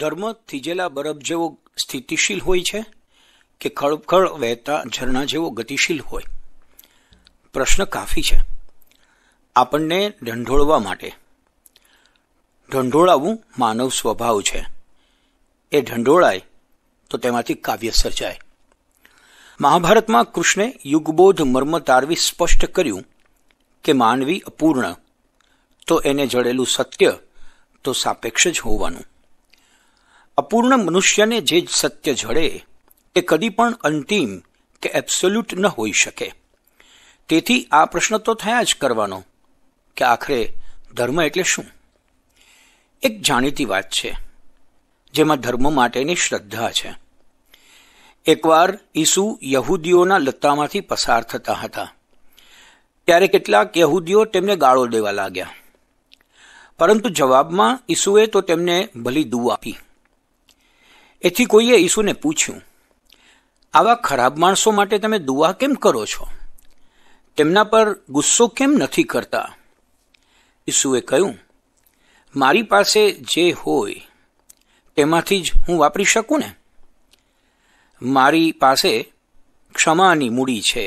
ધર્મ થીજેલા બરફ જેવો સ્થિતિશીલ હોય છે કે ખળખળ વહેતા ઝરણા જેવો ગતિશીલ હોય પ્રશ્ન કાફી છે આપણને ઢંઢોળવા માટે ઢંઢોળાવું માનવ સ્વભાવ છે એ ઢંઢોળાય તો તેમાંથી કાવ્ય સર્જાય મહાભારતમાં કૃષ્ણે યુગબોધ મર્મ તારવી સ્પષ્ટ કર્યું કે માનવી અપૂર્ણ તો એને જડેલું સત્ય તો સાપેક્ષ જ હોવાનું અપૂર્ણ મનુષ્યને જે સત્ય જડે તે કદી પણ અંતિમ કે એબ્સોલ્યુટ ન હોઈ શકે તેથી આ પ્રશ્ન તો થયા જ કરવાનો કે આખરે ધર્મ એટલે શું એક જાણીતી વાત છે જેમાં ધર્મ માટેની શ્રદ્ધા છે એકવાર ઈસુ યહૂદીઓના લત્તામાંથી પસાર થતા હતા ત્યારે કેટલાક યહૂદીઓ તેમને ગાળો દેવા લાગ્યા પરંતુ જવાબમાં ઈસુએ તો તેમને ભલી દુ આપી એથી કોઈએ ઈસુને પૂછ્યું આવા ખરાબ માણસો માટે તમે દુઆ કેમ કરો છો તેમના પર ગુસ્સો કેમ નથી કરતા ઈસુએ કહ્યું મારી પાસે જે હોય તેમાંથી જ હું વાપરી શકું ને મારી પાસે ક્ષમાની મૂડી છે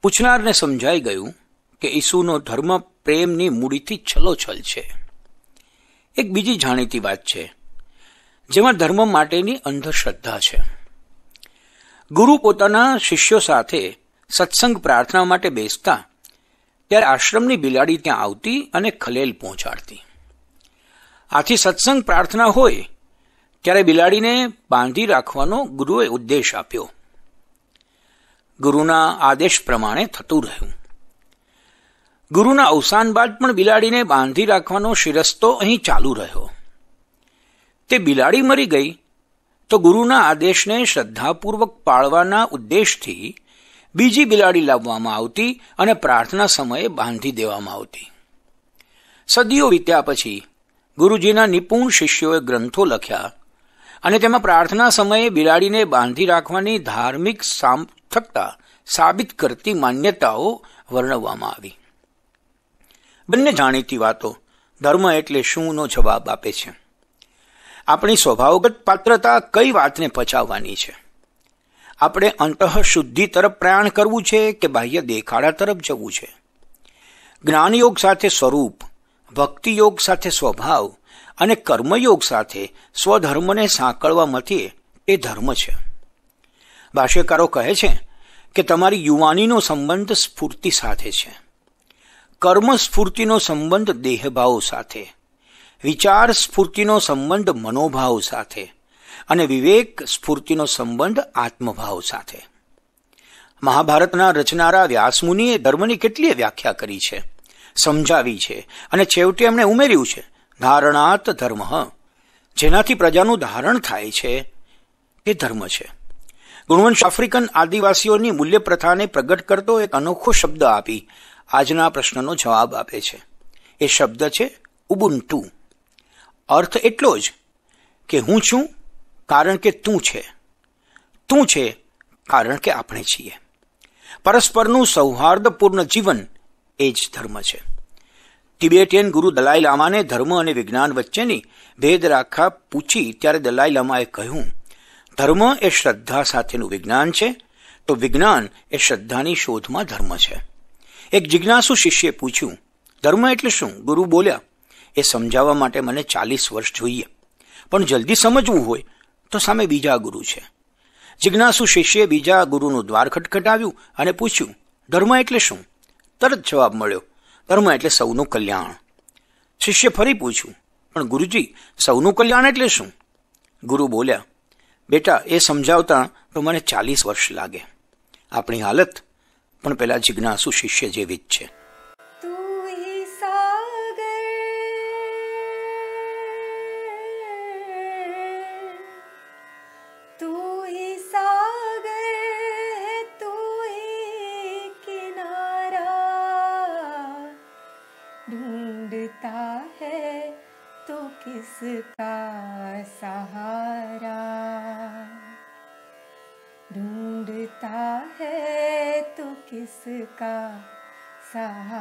પૂછનારને સમજાઈ ગયું કે ઈસુનો ધર્મ પ્રેમની મૂડીથી છલોછલ છે એક બીજી જાણીતી વાત છે જેમાં ધર્મ માટેની અંધશ્રદ્ધા છે ગુરુ પોતાના શિષ્યો સાથે સત્સંગ પ્રાર્થના માટે બેસતા ત્યારે આશ્રમની બિલાડી ત્યાં આવતી અને ખલેલ પહોંચાડતી આથી સત્સંગ પ્રાર્થના હોય ત્યારે બિલાડીને બાંધી રાખવાનો ગુરુએ ઉદ્દેશ આપ્યો ગુરુના આદેશ પ્રમાણે થતું રહ્યું ગુરુના અવસાન બાદ પણ બિલાડીને બાંધી રાખવાનો શિરસ્તો અહીં ચાલુ રહ્યો તે બિલાડી મરી ગઈ તો ગુરુના આદેશને શ્રદ્ધાપૂર્વક પાળવાના ઉદ્દેશથી બીજી બિલાડી લાવવામાં આવતી અને પ્રાર્થના સમયે બાંધી દેવામાં આવતી સદીઓ વીત્યા પછી ગુરુજીના નિપુણ શિષ્યોએ ગ્રંથો લખ્યા અને તેમાં પ્રાર્થના સમયે બિલાડીને બાંધી રાખવાની ધાર્મિક સાર્થકતા સાબિત કરતી માન્યતાઓ વર્ણવવામાં આવી બંને જાણીતી વાતો ધર્મ એટલે શુંનો જવાબ આપે છે આપણી સ્વભાવગત પાત્રતા કઈ વાતને પચાવવાની છે આપણે અંતઃ શુદ્ધિ તરફ પ્રયાણ કરવું છે કે બાહ્ય દેખાડા તરફ જવું છે જ્ઞાનયોગ સાથે સ્વરૂપ ભક્તિયોગ સાથે સ્વભાવ અને કર્મયોગ સાથે સ્વધર્મને સાંકળવા મથે એ ધર્મ છે ભાષ્યકારો કહે છે કે તમારી યુવાનીનો સંબંધ સ્ફૂર્તિ સાથે છે કર્મસ્ફૂર્તિનો સંબંધ દેહભાવ સાથે વિચાર સ્ફૂર્તિનો સંબંધ મનોભાવ સાથે અને વિવેક સ્ફૂર્તિનો સંબંધ આત્મભાવ સાથે મહાભારતના રચનારા વ્યાસમુનિએ ધર્મની કેટલીય વ્યાખ્યા કરી છે સમજાવી છે અને છેવટે એમણે ઉમેર્યું છે ધારણાત ધર્મ જેનાથી પ્રજાનું ધારણ થાય છે તે ધર્મ છે ગુણવંશ આફ્રિકન આદિવાસીઓની મૂલ્ય પ્રથાને પ્રગટ કરતો એક અનોખો શબ્દ આપી આજના પ્રશ્નનો જવાબ આપે છે એ શબ્દ છે ઉબુન્ટુ અર્થ એટલો જ કે હું છું કારણ કે તું છે તું છે કારણ કે આપણે છીએ પરસ્પરનું સૌહાર્દપૂર્ણ જીવન એ જ ધર્મ છે તિબેટીયન ગુરુ દલાઈ લામાને ધર્મ અને વિજ્ઞાન વચ્ચેની ભેદ રાખા પૂછી ત્યારે દલાઈ લામાએ કહ્યું ધર્મ એ શ્રદ્ધા સાથેનું વિજ્ઞાન છે તો વિજ્ઞાન એ શ્રદ્ધાની શોધમાં ધર્મ છે એક જિજ્ઞાસુ શિષ્યે પૂછ્યું ધર્મ એટલે શું ગુરુ બોલ્યા એ સમજાવવા માટે મને ચાલીસ વર્ષ જોઈએ પણ જલ્દી સમજવું હોય તો સામે બીજા ગુરુ છે જિજ્ઞાસુ શિષ્યે બીજા ગુરુનું દ્વાર ખટખટાવ્યું અને પૂછ્યું ધર્મ એટલે શું તરત જવાબ મળ્યો ધર્મ એટલે સૌનું કલ્યાણ શિષ્ય ફરી પૂછ્યું પણ ગુરુજી સૌનું કલ્યાણ એટલે શું ગુરુ બોલ્યા બેટા એ સમજાવતા તો મને ચાલીસ વર્ષ લાગે આપણી હાલત પણ પહેલા જિજ્ઞાસુ શિષ્ય જેવી જ છે ढूंढता है तो किसका सहारा ढूंढता है किसका सहारा